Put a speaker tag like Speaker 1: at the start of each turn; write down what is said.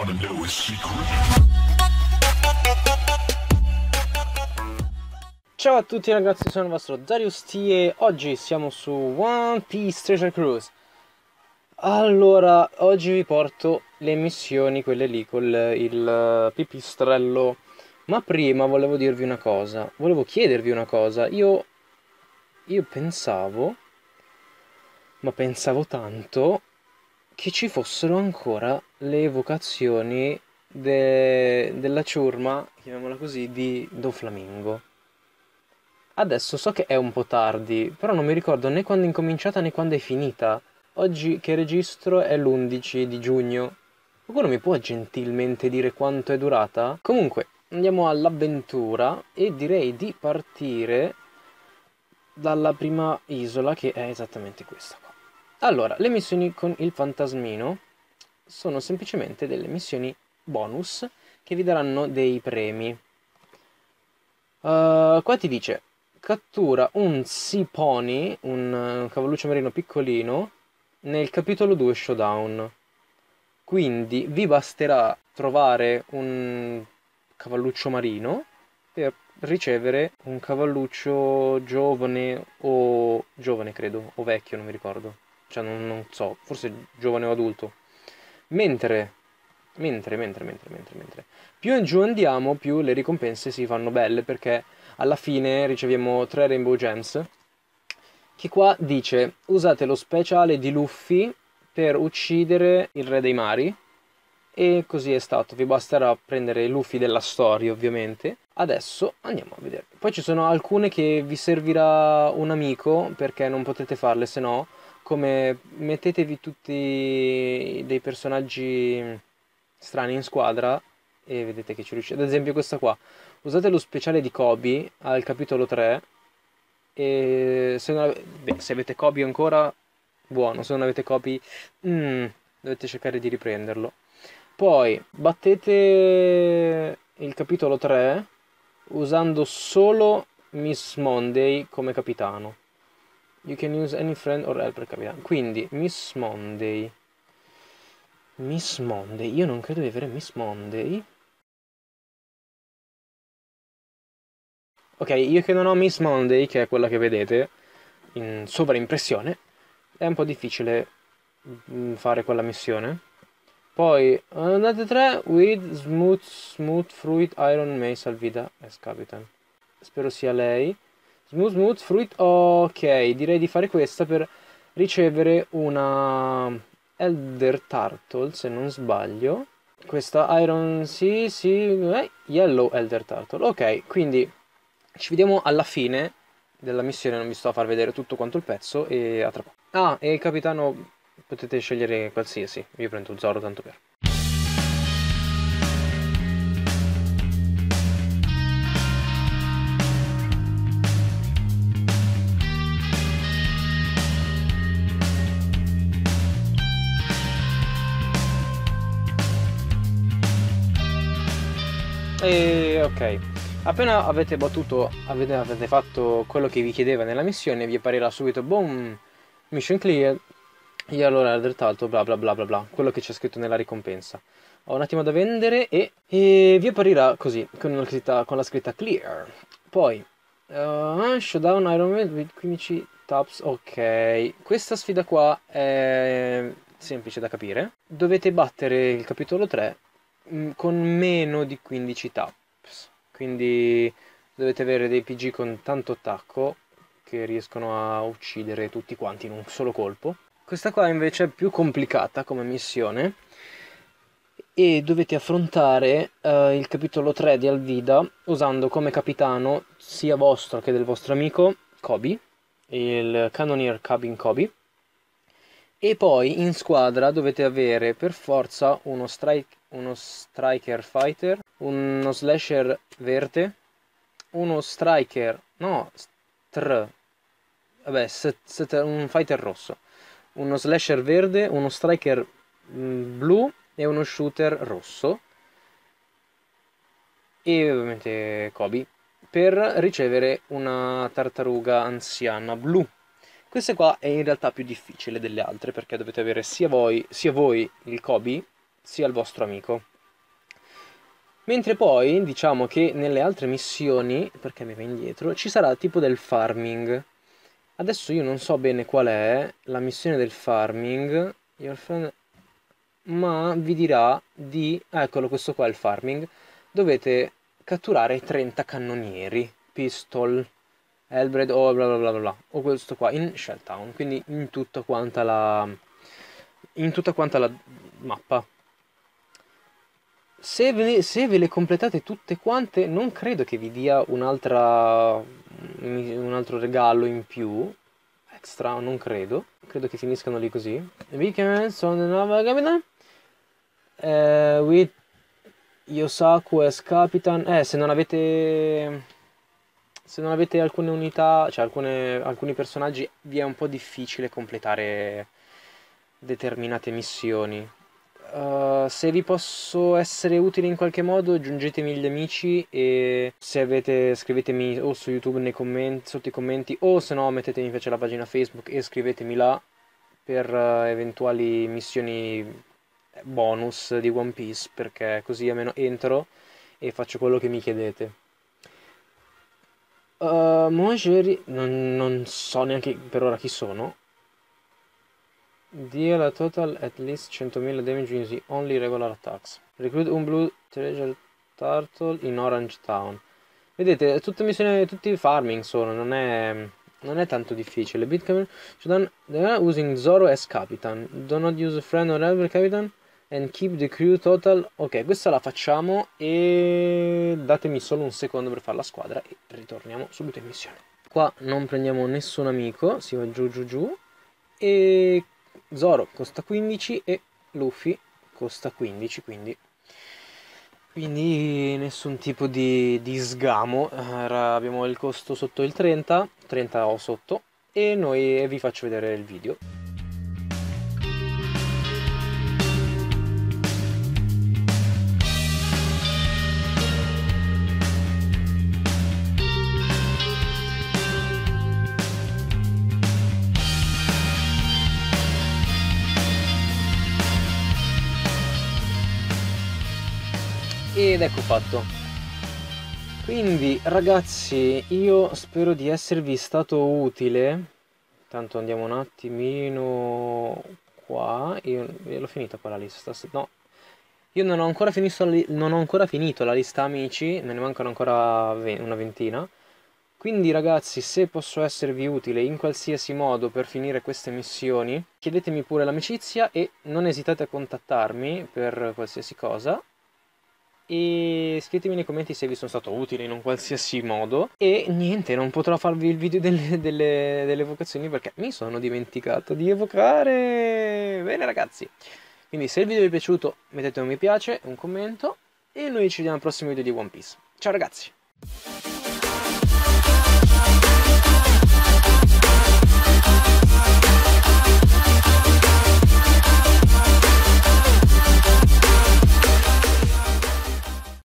Speaker 1: wanna know is secret. Ciao a tutti ragazzi, sono il vostro Darius T e oggi siamo su One Piece Treasure Cruise. Allora, oggi vi porto le missioni, quelle lì, con il eh, pipistrello. Ma prima volevo dirvi una cosa, volevo chiedervi una cosa. Io, io pensavo, ma pensavo tanto che ci fossero ancora le evocazioni de... della ciurma, chiamiamola così, di Don Flamingo. Adesso so che è un po' tardi, però non mi ricordo né quando è incominciata né quando è finita. Oggi che registro è l'11 di giugno. Qualcuno mi può gentilmente dire quanto è durata? Comunque, andiamo all'avventura e direi di partire dalla prima isola che è esattamente questa qua. Allora, le missioni con il fantasmino sono semplicemente delle missioni bonus che vi daranno dei premi. Uh, qua ti dice, cattura un Sea Pony, un eh, cavalluccio marino piccolino, nel capitolo 2 Showdown. Quindi vi basterà trovare un cavalluccio marino per ricevere un cavalluccio giovane o giovane credo, o vecchio, non mi ricordo cioè non, non so, forse giovane o adulto. Mentre, mentre, mentre, mentre, mentre, mentre, più in giù andiamo, più le ricompense si fanno belle perché alla fine riceviamo tre Rainbow Gems, che qua dice usate lo speciale di Luffy per uccidere il re dei mari e così è stato, vi basterà prendere i Luffy della storia ovviamente. Adesso andiamo a vedere. Poi ci sono alcune che vi servirà un amico perché non potete farle se no come mettetevi tutti dei personaggi strani in squadra e vedete che ci riuscite. Ad esempio questa qua, usate lo speciale di Kobe al capitolo 3 e se, non Beh, se avete Kobe ancora, buono, se non avete Kobe mm, dovete cercare di riprenderlo. Poi battete il capitolo 3 usando solo Miss Monday come capitano You can use any friend or helper capitano. Quindi, Miss Monday. Miss Monday. Io non credo di avere Miss Monday. Ok, io che non ho Miss Monday, che è quella che vedete, in sovraimpressione, è un po' difficile mm, fare quella missione. Poi, andate 3, with smooth, smooth fruit, iron, mace, alvida, ex capitan. Spero sia lei. Smooth Smooth Fruit. Ok, direi di fare questa per ricevere una Elder Turtle, se non sbaglio. Questa Iron Sea, sì, eh, Yellow Elder Turtle. Ok, quindi ci vediamo alla fine della missione, non vi sto a far vedere tutto quanto il pezzo e a tra poco. Ah, e il capitano potete scegliere qualsiasi, io prendo Zoro tanto per. E ok. Appena avete battuto, avete, avete, fatto quello che vi chiedeva nella missione, vi apparirà subito boom, mission clear, e allora altrettanto bla bla bla bla bla, quello che c'è scritto nella ricompensa. Ho un attimo da vendere e, e vi apparirà così, con la scritta, con la scritta clear. Poi, uh, showdown Iron Man with 15 taps, ok. Questa sfida qua è semplice da capire. Dovete battere il capitolo 3 Mm, con meno di 15 taps quindi dovete avere dei PG con tanto attacco che riescono a uccidere tutti quanti in un solo colpo questa qua invece è più complicata come missione e dovete affrontare eh, il capitolo 3 di Alvida usando come capitano sia vostro che del vostro amico Kobe, il Cannoneer Cabin Kobe e poi in squadra dovete avere per forza uno, strike, uno striker fighter, uno slasher verde, uno striker, no, str, vabbè, set, set, un fighter rosso, uno slasher verde, uno striker mm, blu e uno shooter rosso. E ovviamente Kobe per ricevere una tartaruga anziana blu queste qua è in realtà più difficile delle altre perché dovete avere sia voi, sia voi il Kobe sia il vostro amico. Mentre poi diciamo che nelle altre missioni, perché mi va indietro, ci sarà il tipo del farming. Adesso io non so bene qual è la missione del farming, ma vi dirà di... Ah, eccolo, questo qua è il farming. Dovete catturare 30 cannonieri, pistol, Elbred o bla bla bla bla, o questo qua in Shelltown, quindi in tutta quanta la in tutta quanta la mappa. Se ve, ne, se ve le completate tutte quante, non credo che vi dia un'altra un altro regalo in più extra, non credo. Credo che finiscano lì così. We can sono nuova capita. with Yosaku as Capitan. Eh, se non avete se non avete alcune unità, cioè alcune, alcuni personaggi, vi è un po' difficile completare determinate missioni. Uh, se vi posso essere utile in qualche modo, aggiungetemi gli amici e se avete scrivetemi o su YouTube commenti, sotto i commenti o se no mettetemi invece la pagina Facebook e scrivetemi là per uh, eventuali missioni bonus di One Piece perché così almeno entro e faccio quello che mi chiedete. Uh, ehm, Mongeri... Non, non, so neanche per ora chi sono. Deal a total at least 100.000 damage using only regular attacks. Recruit un blue treasure turtle in Orange Town. Vedete, tutte missioni, tutti farming sono, non è, non è tanto difficile. Bitcoin, Sudan, using Zoro as captain. Do not use friend or ever captain and keep the crew total ok questa la facciamo e datemi solo un secondo per fare la squadra e ritorniamo subito in missione qua non prendiamo nessun amico si va giù giù giù e Zoro costa 15 e Luffy costa 15 quindi quindi nessun tipo di, di sgamo Ora abbiamo il costo sotto il 30 30 o sotto e noi vi faccio vedere il video ed ecco fatto quindi ragazzi io spero di esservi stato utile tanto andiamo un attimino qua io eh, l'ho finita qua la lista no io non ho, ancora finito, non ho ancora finito la lista amici me ne mancano ancora una ventina quindi ragazzi, se posso esservi utile in qualsiasi modo per finire queste missioni, chiedetemi pure l'amicizia e non esitate a contattarmi per qualsiasi cosa e scrivetemi nei commenti se vi sono stato utile in un qualsiasi modo e niente non potrò farvi il video delle, delle, delle evocazioni perché mi sono dimenticato di evocare bene ragazzi quindi se il video vi è piaciuto mettete un mi piace un commento e noi ci vediamo al prossimo video di One Piece ciao ragazzi